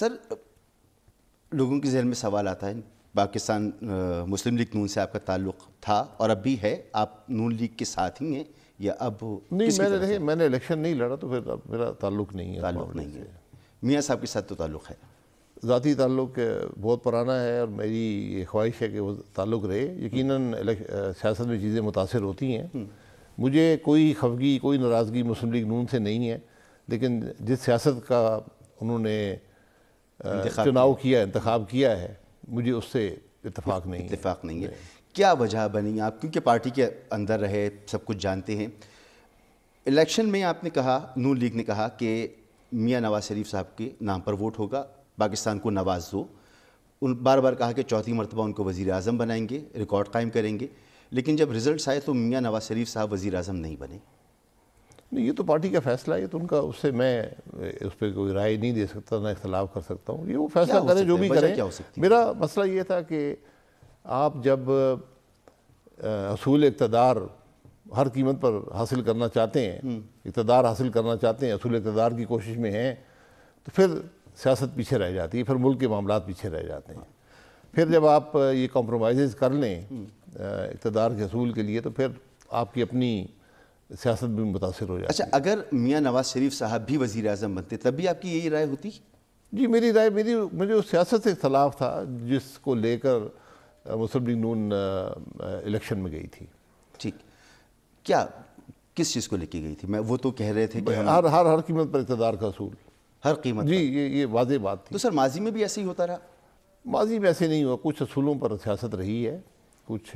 Sir लोगों के जहन में सवाल आता है पाकिस्तान मुस्लिम लीग नून से आपका ताल्लुक था और अब भी है आप नून लीग के साथ ही हैं या अब नहीं मैंने देखिए मैंने इलेक्शन नहीं लड़ा तो फिर अब मेरा ताल्लुक नहीं है ताल्लुक नहीं है मियाँ साहब के साथ तो ताल्लुक है ज़ाती ताल्लुक बहुत पुराना है और मेरी ये ख्वाहिश है कि वो ताल्लुक रहे यकीन हम्म। सियासत में चीज़ें मुतासर होती हैं हम्म। मुझे कोई खफगी कोई नाराज़गी मुस्लिम लीग नून से नहीं है लेकिन जिस सियासत का उन्होंने चुनाव किया इंतखब किया है मुझे उससे इतफाक़ नहीं इतफाक़ नहीं है क्या वजह बनी आप क्योंकि पार्टी के अंदर रहे सब कुछ जानते हैं इलेक्शन में आपने कहा नू लीग ने कहा कि मियाँ नवाज शरीफ साहब के नाम पर वोट होगा पाकिस्तान को नवाज दो उन बार बार कहा कि चौथी मरतबा उनको वज़ी अजम बनाएंगे रिकॉर्ड कायम करेंगे लेकिन जब रिज़ल्ट आए तो मियाँ नवाज शरीफ साहब वज़ी अजम नहीं बने नहीं ये तो पार्टी का फैसला है तो उनका उससे मैं उस पर कोई राय नहीं दे सकता ना इख्तलाफ कर सकता हूँ ये वो फैसला करें जो भी करें क्या मेरा मसला ये था कि आप जब असूल इकतदार हर कीमत पर हासिल करना चाहते हैं हम्म। इकतदार हासिल करना चाहते हैं असूल इकतदार की कोशिश में हैं तो फिर सियासत पीछे रह जाती है फिर मुल्क के मामला पीछे रह जाते हैं फिर जब आप ये कॉम्प्रोमाइज़ कर लें हम्म। इकतदार के असूल के लिए तो फिर आपकी अपनी सियासत भी मुतासर हो जाए अच्छा अगर मियाँ नवाज शरीफ साहब भी वज़ी अजम बनते तब भी आपकी यही राय होती जी मेरी राय मेरी मुझे उस सियासत से इख्तलाफ था जिसको लेकर मुस्लिम लीग नून इलेक्शन में गई थी ठीक क्या किस चीज़ को लेके गई थी मैं वो तो कह रहे थे कि हर हर हर कीमत पर इकतदार का असूल हर कीमत जी ये ये वाज बात थी तो सर माजी में भी ऐसे ही होता रहा माजी में ऐसे नहीं हुआ कुछ असूलों पर सियासत रही है कुछ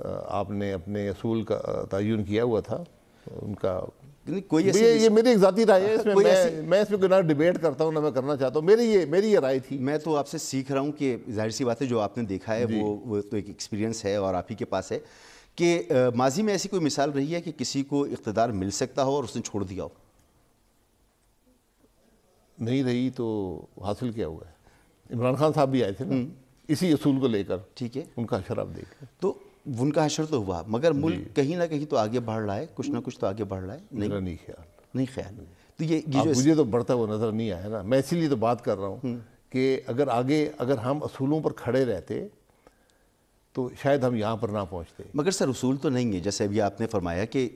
आपने अपने असूल का तयन किया हुआ था उनका कोई ये, ये मेरी एक जाती राय है हाँ, इसमें मैं मैं इसमें कोई ना डिबेट करता हूँ ना मैं करना चाहता हूँ मेरी ये मेरी ये राय थी मैं तो आपसे सीख रहा हूँ कि जाहिर सी बात है जो आपने देखा है वो वो तो एक एक्सपीरियंस है और आप ही के पास है कि माजी में ऐसी कोई मिसाल रही है कि किसी को इकतदार मिल सकता हो और उसने छोड़ दिया हो नहीं रही तो हासिल क्या हुआ है इमरान खान साहब भी आए थे ना हम्म। इसी असूल को लेकर ठीक है उनका शराब देख तो उनका अशर तो हुआ मगर मुल्क कहीं ना कहीं तो आगे बढ़ रहा है कुछ ना कुछ तो आगे बढ़ रहा है नहीं नहीं ख्याल नहीं ख्याल तो ये, ये जो मुझे तो बढ़ता हुआ नज़र नहीं आया ना मैं इसीलिए तो बात कर रहा हूँ हम्म। कि अगर आगे अगर हम असूलों पर खड़े रहते तो शायद हम यहाँ पर ना पहुँचते मगर सर असूल तो नहीं है जैसे अभी आपने फरमाया कि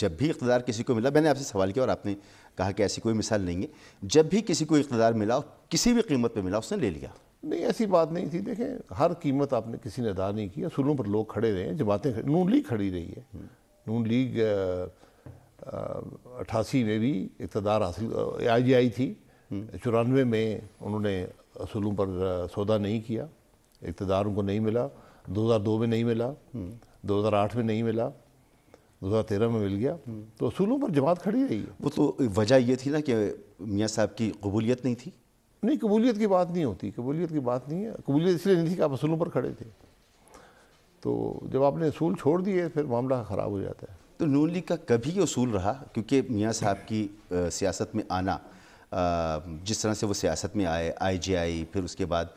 जब भी इकतदार किसी को मिला मैंने आपसे सवाल किया और आपने कहा कि ऐसी कोई मिसाल नहीं है जब भी किसी को इकतदार मिला किसी भी कीमत पर मिला उसने ले लिया नहीं ऐसी बात नहीं थी देखें हर कीमत आपने किसी ने अदा नहीं की असूलों पर लोग खड़े रहे जमातें नून लीग खड़ी रही है हम्म। नून लीग अट्ठासी में भी इकतदार हासिल आई जी आई थी हम्म। चौरानवे में उन्होंने असूलों पर सौदा नहीं किया इकतदार उनको नहीं मिला 2002 में नहीं मिला 2008 हम्म। में नहीं मिला 2013 में मिल गया तो असूलों पर जमात खड़ी रही है वो तो वजह ये थी ना कि मियाँ साहब की कबूलियत नहीं थी नहीं कबूलियत की बात नहीं होती कबूलियत की बात नहीं है कबूलियत इसलिए नहीं थी कि आप असूलों पर खड़े थे तो जब आपने असूल छोड़ दिए फिर मामला ख़राब हो जाता है तो नू लीग का कभी असूल रहा क्योंकि मियाँ साहब की आ, सियासत में आना आ, जिस तरह से वो सियासत में आए आई जे आई फिर उसके बाद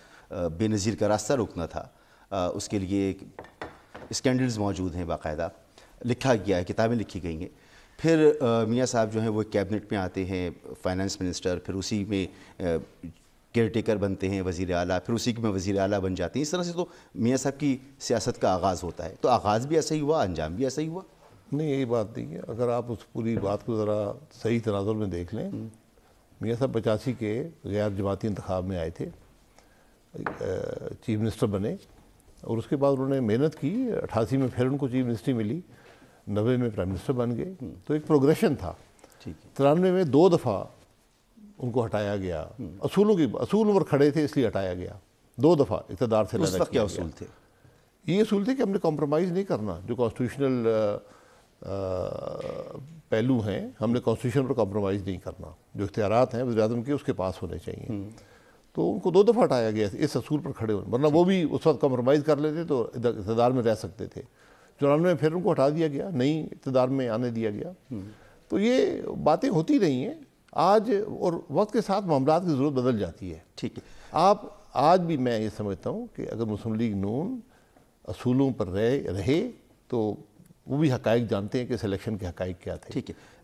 बेनज़ीर का रास्ता रोकना था आ, उसके लिए स्कैंडल्स मौजूद हैं बाकायदा लिखा गया है किताबें लिखी गई हैं फिर मियाँ साहब जो हैं वो कैबिनेट में आते हैं फाइनेंस मिनिस्टर फिर उसी में केयर टेकर बनते हैं वज़ी अला फिर उसी में वज़ी अला बन जाते हैं इस तरह से तो मियाँ साहब की सियासत का आगाज़ होता है तो आगाज़ भी ऐसा ही हुआ अंजाम भी ऐसा ही हुआ नहीं यही बात नहीं है अगर आप उस पूरी बात को ज़रा सही तनाजुर में देख लें हम्म। मियाँ साहब पचासी के गैर जमाती इंतब में आए थे चीफ मिनिस्टर बने और उसके बाद उन्होंने मेहनत की अठासी में फिर उनको चीफ मिनिस्ट्री मिली नब्बे में प्राइम मिनिस्टर बन गए हम्म। तो एक प्रोग्रेशन था तिरानवे में दो दफ़ा उनको हटाया गया हम्म। असूलों की असूल पर खड़े थे इसलिए हटाया गया दो दफ़ा इकतदार से तो उस क्या असूल थे ये असूल थे कि हमने कॉम्प्रोमाइज़ नहीं करना जो कॉन्स्टिट्यूशनल पहलू हैं हमने कॉन्स्टिट्यूशन पर कॉम्प्रोमाइज़ नहीं करना जो इख्तियार हैं वजी के उसके पास होने चाहिए हम्म। तो उनको दो दफ़ा हटाया गया इस असूल पर खड़े होने वरना वो भी उस वक्त कॉम्प्रोमाइज़ कर लेते तो इकतदार में रह सकते थे चौरानवे में फिर उनको हटा दिया गया नई इकतदार में आने दिया गया तो ये बातें होती रही हैं आज और वक्त के साथ मामला की ज़रूरत बदल जाती है ठीक है आप आज भी मैं ये समझता हूँ कि अगर मुस्लिम लीग नून असूलों पर रहे रहे तो वो भी हकायक जानते हैं कि सिलेक्शन के हकायक क्या थे ठीक है